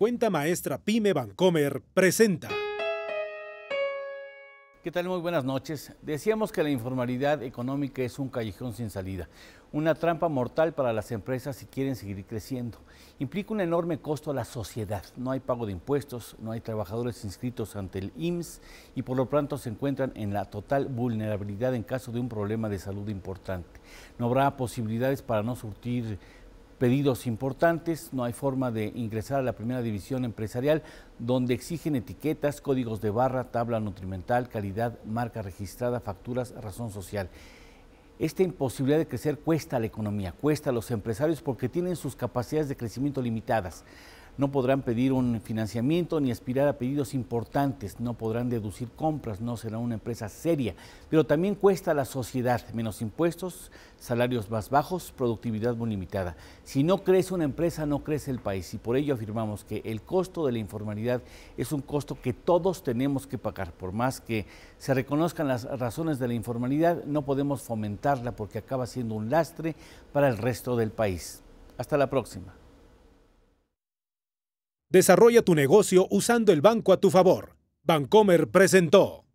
Cuenta Maestra Pyme Bancomer presenta. ¿Qué tal? Muy buenas noches. Decíamos que la informalidad económica es un callejón sin salida, una trampa mortal para las empresas si quieren seguir creciendo. Implica un enorme costo a la sociedad. No hay pago de impuestos, no hay trabajadores inscritos ante el IMSS y por lo tanto se encuentran en la total vulnerabilidad en caso de un problema de salud importante. No habrá posibilidades para no surtir pedidos importantes, no hay forma de ingresar a la primera división empresarial donde exigen etiquetas, códigos de barra, tabla nutrimental, calidad, marca registrada, facturas, razón social. Esta imposibilidad de crecer cuesta a la economía, cuesta a los empresarios porque tienen sus capacidades de crecimiento limitadas no podrán pedir un financiamiento ni aspirar a pedidos importantes, no podrán deducir compras, no será una empresa seria, pero también cuesta a la sociedad menos impuestos, salarios más bajos, productividad muy limitada. Si no crece una empresa, no crece el país y por ello afirmamos que el costo de la informalidad es un costo que todos tenemos que pagar. Por más que se reconozcan las razones de la informalidad, no podemos fomentarla porque acaba siendo un lastre para el resto del país. Hasta la próxima. Desarrolla tu negocio usando el banco a tu favor. Bancomer presentó.